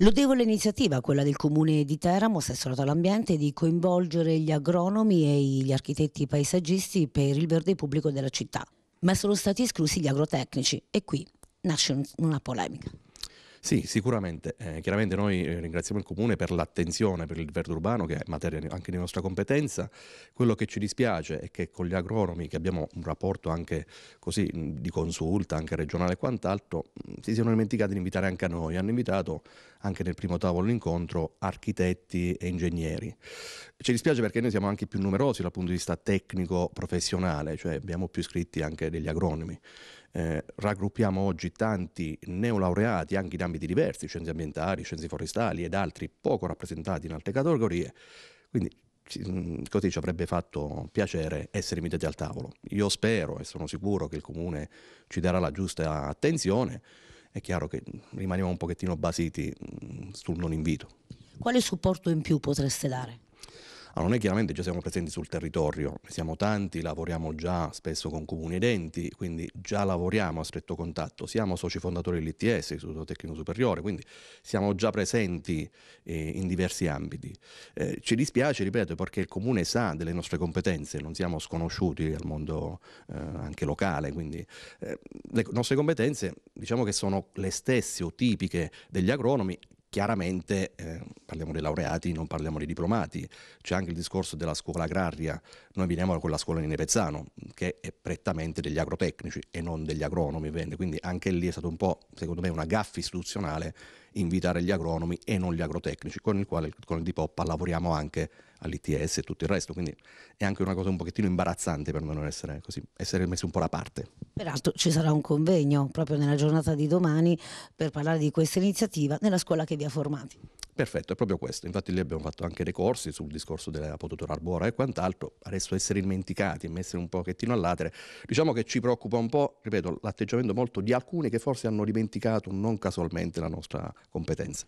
Lodevole iniziativa quella del comune di Teramo, assessorato all'ambiente, di coinvolgere gli agronomi e gli architetti paesaggisti per il verde pubblico della città, ma sono stati esclusi gli agrotecnici e qui nasce una polemica. Sì, sicuramente. Eh, chiaramente noi eh, ringraziamo il Comune per l'attenzione per il verde urbano che è materia anche di nostra competenza. Quello che ci dispiace è che con gli agronomi, che abbiamo un rapporto anche così di consulta, anche regionale e quant'altro, si siano dimenticati di invitare anche a noi. Hanno invitato anche nel primo tavolo l'incontro architetti e ingegneri. Ci dispiace perché noi siamo anche più numerosi dal punto di vista tecnico-professionale, cioè abbiamo più iscritti anche degli agronomi eh, raggruppiamo oggi tanti neolaureati anche in ambiti diversi, scienze ambientali, scienze forestali ed altri poco rappresentati in altre categorie, quindi mm, così ci avrebbe fatto piacere essere invitati al tavolo. Io spero e sono sicuro che il Comune ci darà la giusta attenzione, è chiaro che mm, rimaniamo un pochettino basiti mm, sul non invito. Quale supporto in più potreste dare? Allora noi chiaramente già siamo presenti sul territorio, siamo tanti, lavoriamo già spesso con comuni denti, quindi già lavoriamo a stretto contatto, siamo soci fondatori dell'ITS, Istituto Tecnico Superiore, quindi siamo già presenti eh, in diversi ambiti. Eh, ci dispiace, ripeto, perché il comune sa delle nostre competenze, non siamo sconosciuti al mondo eh, anche locale, quindi eh, le nostre competenze diciamo che sono le stesse o tipiche degli agronomi chiaramente eh, parliamo dei laureati, non parliamo dei diplomati, c'è anche il discorso della scuola agraria, noi veniamo da quella scuola di Nepezzano che è prettamente degli agrotecnici e non degli agronomi, quindi anche lì è stato un po' secondo me una gaffa istituzionale invitare gli agronomi e non gli agrotecnici, con il quale con il Dipoppa lavoriamo anche all'ITS e tutto il resto, quindi è anche una cosa un pochettino imbarazzante per noi non essere così, essere messi un po' da parte. Peraltro ci sarà un convegno proprio nella giornata di domani per parlare di questa iniziativa nella scuola che vi ha formati. Perfetto, è proprio questo. Infatti lì abbiamo fatto anche dei corsi sul discorso della potutura arbora e quant'altro. Adesso essere dimenticati e messi un pochettino all'atere, diciamo che ci preoccupa un po', ripeto, l'atteggiamento molto di alcuni che forse hanno dimenticato non casualmente la nostra competenza.